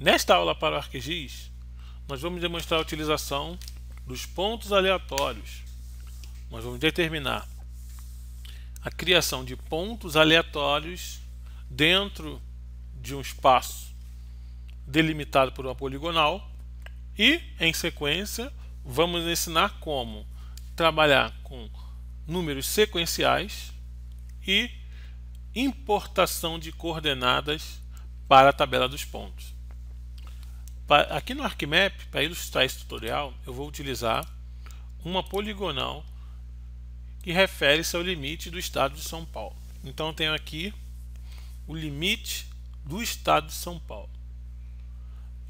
Nesta aula para o ArcGIS, nós vamos demonstrar a utilização dos pontos aleatórios. Nós vamos determinar a criação de pontos aleatórios dentro de um espaço delimitado por uma poligonal e, em sequência, vamos ensinar como trabalhar com números sequenciais e importação de coordenadas para a tabela dos pontos aqui no ArcMap, para ilustrar esse tutorial, eu vou utilizar uma poligonal que refere-se ao limite do estado de São Paulo. Então, eu tenho aqui o limite do estado de São Paulo.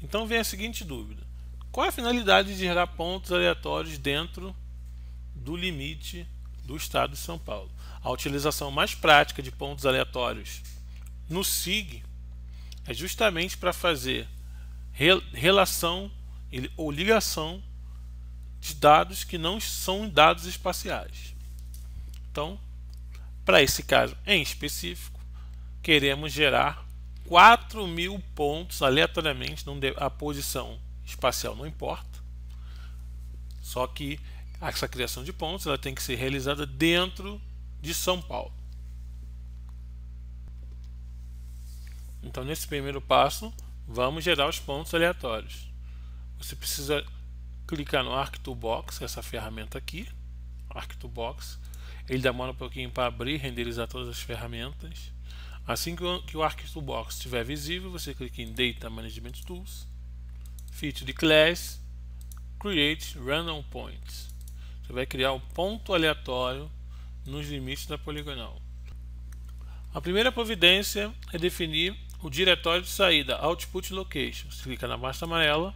Então, vem a seguinte dúvida. Qual é a finalidade de gerar pontos aleatórios dentro do limite do estado de São Paulo? A utilização mais prática de pontos aleatórios no SIG é justamente para fazer relação ou ligação de dados que não são dados espaciais. Então, para esse caso em específico, queremos gerar 4 mil pontos aleatoriamente, a posição espacial não importa, só que essa criação de pontos ela tem que ser realizada dentro de São Paulo. Então, nesse primeiro passo, Vamos gerar os pontos aleatórios. Você precisa clicar no ArcToolbox, essa ferramenta aqui, ArcToolbox. Ele demora um pouquinho para abrir e renderizar todas as ferramentas. Assim que o, Arc Toolbox ArcToolbox estiver visível, você clica em Data Management Tools, Feature Class, Create Random Points. Você vai criar o um ponto aleatório nos limites da poligonal. A primeira providência é definir o diretório de saída Output location) Clica na pasta amarela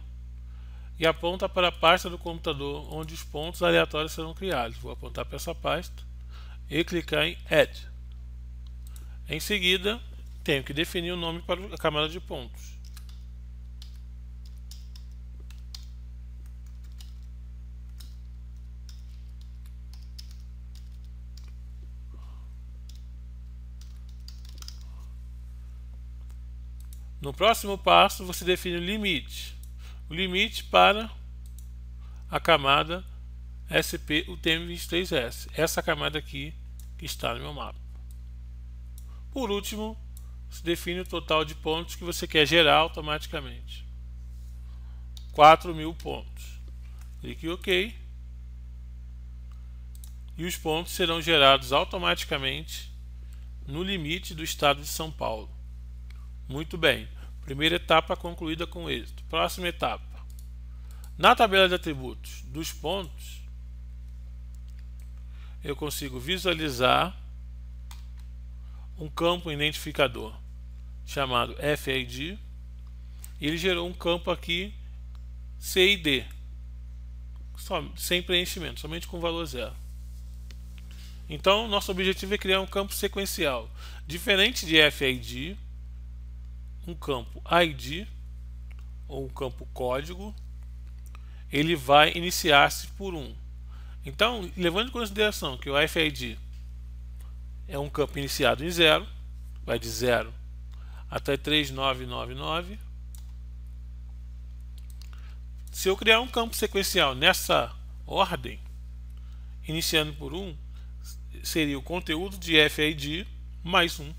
e aponta para a pasta do computador onde os pontos aleatórios serão criados. Vou apontar para essa pasta e clicar em Add. Em seguida, tenho que definir o nome para a camada de pontos. No próximo passo, você define o limite. O limite para a camada SP utm 23 s Essa camada aqui que está no meu mapa. Por último, você define o total de pontos que você quer gerar automaticamente. 4.000 mil pontos. Clique em OK. E os pontos serão gerados automaticamente no limite do estado de São Paulo. Muito bem. Primeira etapa concluída com êxito. Próxima etapa. Na tabela de atributos dos pontos, eu consigo visualizar um campo identificador chamado FID e ele gerou um campo aqui CID só, sem preenchimento, somente com valor zero. Então, nosso objetivo é criar um campo sequencial. Diferente de FID, um campo ID ou um campo código, ele vai iniciar-se por 1. Então, levando em consideração que o FID é um campo iniciado em 0, vai de 0 até 3999. Se eu criar um campo sequencial nessa ordem, iniciando por 1, seria o conteúdo de FID mais 1.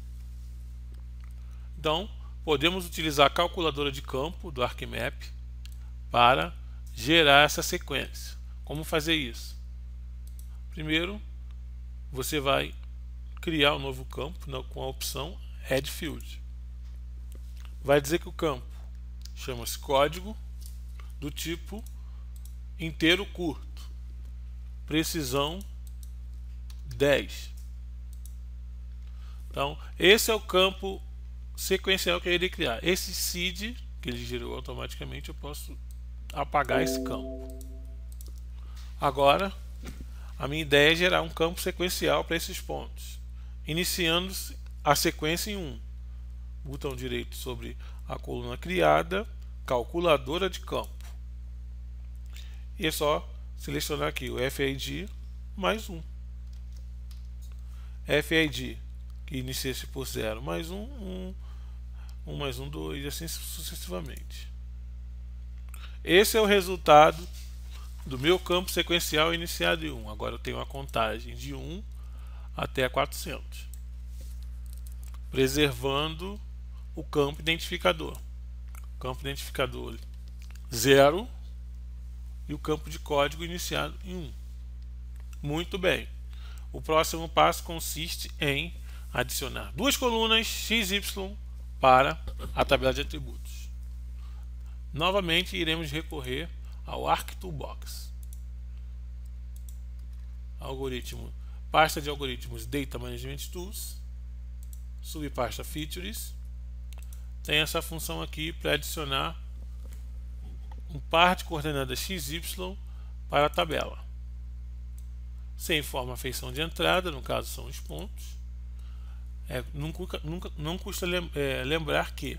Então, podemos utilizar a calculadora de campo do ArcMap para gerar essa sequência. Como fazer isso? Primeiro, você vai criar um novo campo né, com a opção Add Field. Vai dizer que o campo chama-se código do tipo inteiro curto, precisão 10. Então, esse é o campo sequencial que eu irei criar. Esse seed que ele gerou automaticamente, eu posso apagar esse campo. Agora, a minha ideia é gerar um campo sequencial para esses pontos, iniciando a sequência em 1. Um. Botão direito sobre a coluna criada, calculadora de campo. E é só selecionar aqui o FID mais 1. Um. FID que inicia por 0 mais 1, 1, um, 1 mais 1, 2 e assim sucessivamente. Esse é o resultado do meu campo sequencial iniciado em 1. Agora eu tenho uma contagem de 1 até 400, preservando o campo identificador. campo identificador 0 e o campo de código iniciado em 1. Muito bem. O próximo passo consiste em adicionar duas colunas x, y para a tabela de atributos. Novamente iremos recorrer ao Arc Toolbox. Algoritmo, pasta de algoritmos Data Management Tools, subpasta Features. Tem essa função aqui para adicionar um par de coordenadas XY para a tabela. Sem forma feição de entrada, no caso são os pontos. É, nunca, nunca, não custa lem, é, lembrar que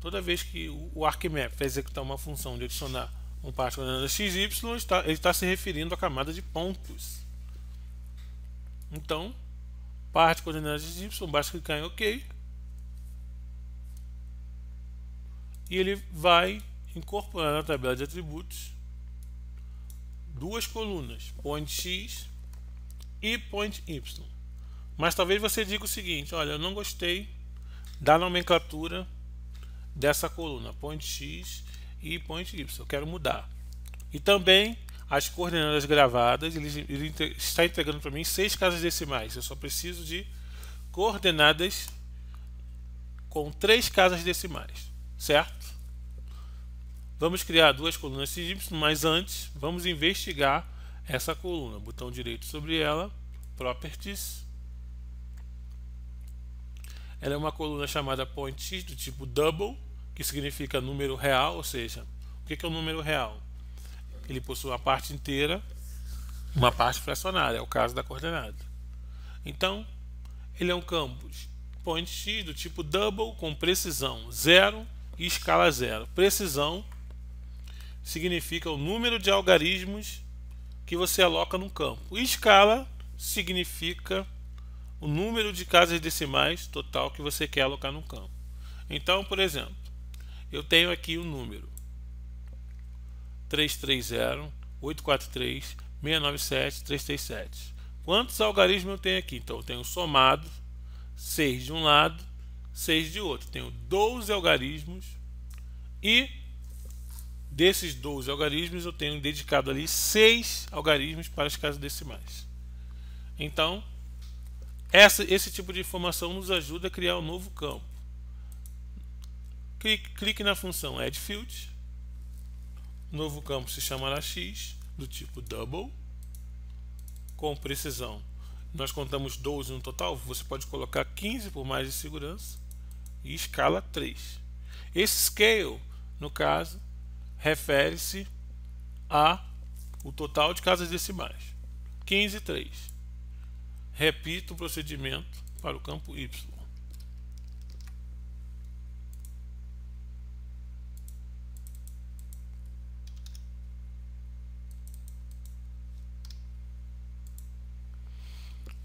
toda vez que o, o ArcMap vai executar uma função de adicionar um par de coordenadas x y, está, ele está se referindo à camada de pontos. Então, par de coordenadas x y, basta clicar em OK. E ele vai incorporar na tabela de atributos duas colunas, point x e point y. Mas talvez você diga o seguinte: olha, eu não gostei da nomenclatura dessa coluna, ponte X e ponte Y. Eu quero mudar. E também as coordenadas gravadas, ele, está entregando para mim seis casas decimais. Eu só preciso de coordenadas com três casas decimais, certo? Vamos criar duas colunas XY, mas antes vamos investigar essa coluna. Botão direito sobre ela, Properties, ela é uma coluna chamada Pointix do tipo double, que significa número real, ou seja, o que é um número real? Ele possui uma parte inteira, uma parte fracionária, é o caso da coordenada. Então, ele é um campo Pointix do tipo double com precisão zero e escala zero. Precisão significa o número de algarismos que você aloca no campo. Escala significa o número de casas decimais total que você quer alocar no campo. Então, por exemplo, eu tenho aqui o um número 330 843 697 337. Quantos algarismos eu tenho aqui? Então, eu tenho somado 6 de um lado, 6 de outro. Tenho 12 algarismos e desses 12 algarismos eu tenho dedicado ali 6 algarismos para as casas decimais. Então, 6-6. Essa, esse tipo de informação nos ajuda a criar um novo campo. Clique, clique na função Add Field. novo campo se chamará X, do tipo Double, com precisão. Nós contamos 12 no total, você pode colocar 15 por mais de segurança e escala 3. Esse scale, no caso, refere-se a o total de casas decimais. 15 e 3. Repito o procedimento para o campo Y.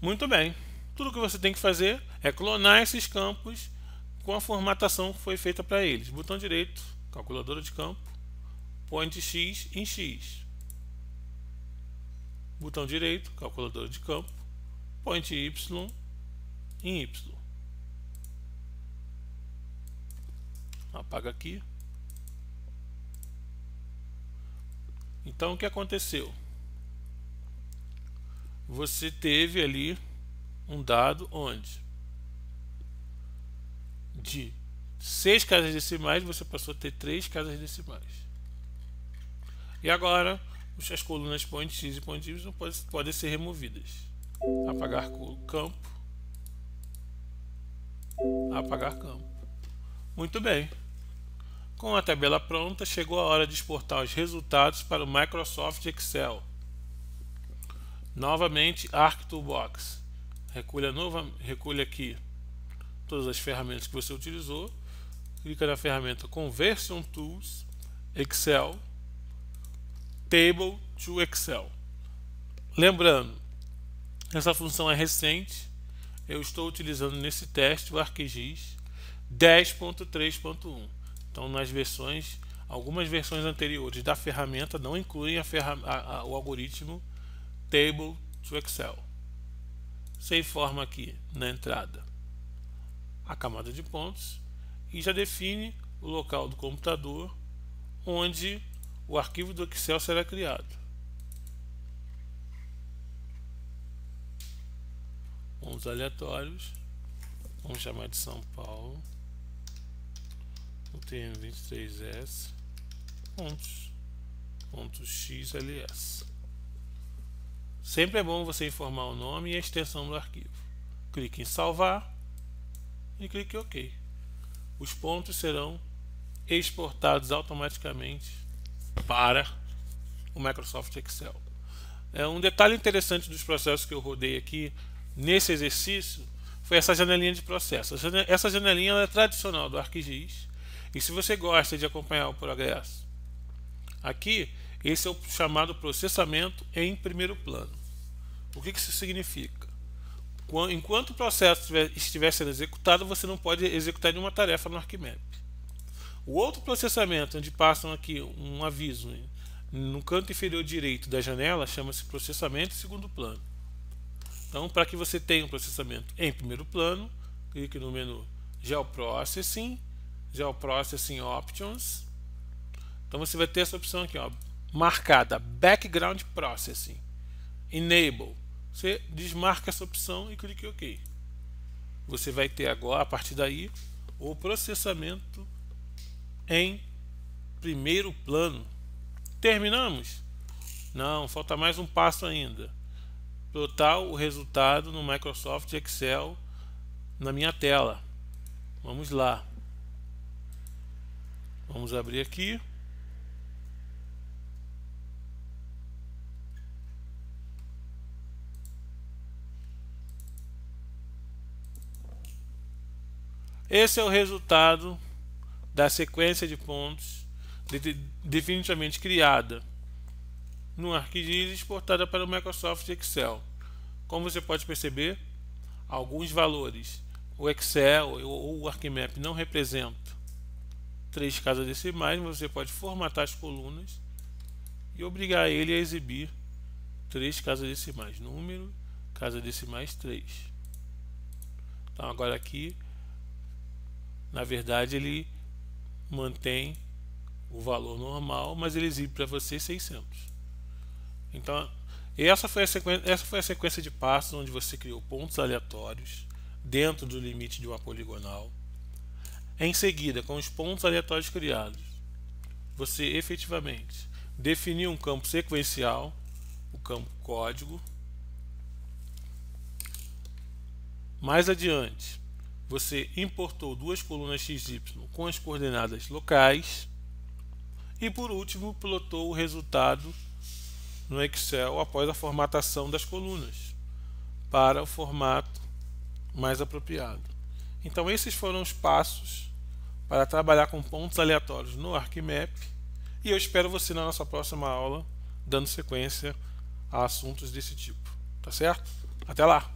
Muito bem. Tudo que você tem que fazer é clonar esses campos com a formatação que foi feita para eles. Botão direito, calculadora de campo, põe X em X. Botão direito, calculadora de campo, point y em y. Apaga aqui. Então o que aconteceu? Você teve ali um dado onde de seis casas decimais você passou a ter três casas decimais. E agora as colunas point x e point y podem ser removidas apagar campo, apagar campo. Muito bem. Com a tabela pronta, chegou a hora de exportar os resultados para o Microsoft Excel. Novamente, Arc Toolbox. Recolha, nova, recolha aqui todas as ferramentas que você utilizou. Clica na ferramenta Conversion Tools, Excel, Table to Excel. Lembrando, essa função é recente. Eu estou utilizando nesse teste o ArcGIS 10.3.1. Então, nas versões, algumas versões anteriores da ferramenta não incluem a a, a, o algoritmo Table to Excel. Se informa aqui na entrada a camada de pontos e já define o local do computador onde o arquivo do Excel será criado. uns aleatórios. Vamos chamar de São Paulo. tm 23S pontos. Ponto XLS. Sempre é bom você informar o nome e a extensão do arquivo. Clique em salvar e clique em OK. Os pontos serão exportados automaticamente para o Microsoft Excel. É um detalhe interessante dos processos que eu rodei aqui nesse exercício foi essa janelinha de processo. Essa janelinha é tradicional do ArcGIS. E se você gosta de acompanhar o progresso, aqui esse é o chamado processamento em primeiro plano. O que isso significa? Enquanto o processo estiver sendo executado, você não pode executar nenhuma tarefa no ArcMap. O outro processamento, onde passam aqui um aviso no canto inferior direito da janela, chama-se processamento em segundo plano. Então, para que você tenha um processamento em primeiro plano, clique no menu Geoprocessing, Geoprocessing Options. Então você vai ter essa opção aqui, ó, marcada Background Processing, Enable. Você desmarca essa opção e clique em OK. Você vai ter agora, a partir daí, o processamento em primeiro plano. Terminamos? Não, falta mais um passo ainda plotar o resultado no Microsoft Excel na minha tela. Vamos lá. Vamos abrir aqui. Esse é o resultado da sequência de pontos definitivamente criada no ArcGIS exportada para o Microsoft Excel. Como você pode perceber, alguns valores o Excel ou o ArcMap não representam três casas decimais, você pode formatar as colunas e obrigar ele a exibir três casas decimais, número, casa decimais 3. Então agora aqui, na verdade ele mantém o valor normal, mas ele exibe para você 600. Então, essa foi, a sequência, essa foi a sequência de passos onde você criou pontos aleatórios dentro do limite de uma poligonal. Em seguida, com os pontos aleatórios criados, você efetivamente definiu um campo sequencial, o campo código. Mais adiante, você importou duas colunas XY com as coordenadas locais. E por último, plotou o resultado no Excel após a formatação das colunas para o formato mais apropriado. Então esses foram os passos para trabalhar com pontos aleatórios no ArcMap e eu espero você na nossa próxima aula dando sequência a assuntos desse tipo, tá certo? Até lá.